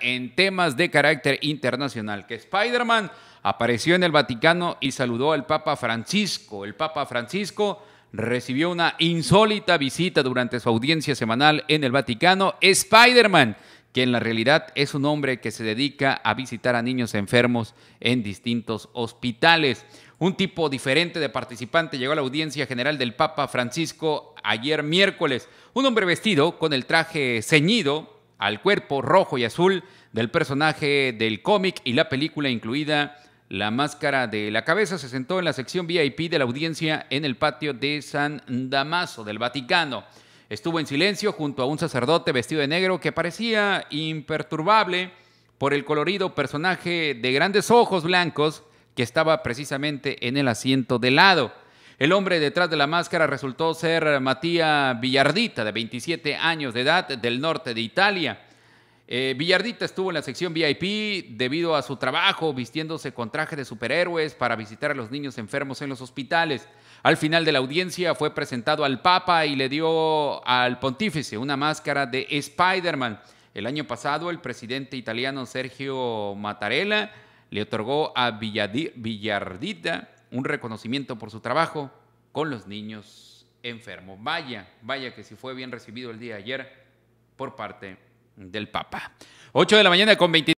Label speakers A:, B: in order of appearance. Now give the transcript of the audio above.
A: en temas de carácter internacional, que Spider-Man apareció en el Vaticano y saludó al Papa Francisco. El Papa Francisco recibió una insólita visita durante su audiencia semanal en el Vaticano. Spider-Man, que en la realidad es un hombre que se dedica a visitar a niños enfermos en distintos hospitales. Un tipo diferente de participante llegó a la audiencia general del Papa Francisco ayer miércoles. Un hombre vestido con el traje ceñido al cuerpo rojo y azul del personaje del cómic y la película incluida la máscara de la cabeza, se sentó en la sección VIP de la audiencia en el patio de San Damaso del Vaticano. Estuvo en silencio junto a un sacerdote vestido de negro que parecía imperturbable por el colorido personaje de grandes ojos blancos que estaba precisamente en el asiento de lado. El hombre detrás de la máscara resultó ser Matías Villardita, de 27 años de edad, del norte de Italia. Eh, Villardita estuvo en la sección VIP debido a su trabajo, vistiéndose con traje de superhéroes para visitar a los niños enfermos en los hospitales. Al final de la audiencia fue presentado al Papa y le dio al pontífice una máscara de Spider-Man. El año pasado el presidente italiano Sergio Mattarella le otorgó a Villardita un reconocimiento por su trabajo con los niños enfermos. Vaya, vaya que si fue bien recibido el día de ayer por parte del Papa. 8 de la mañana con 23.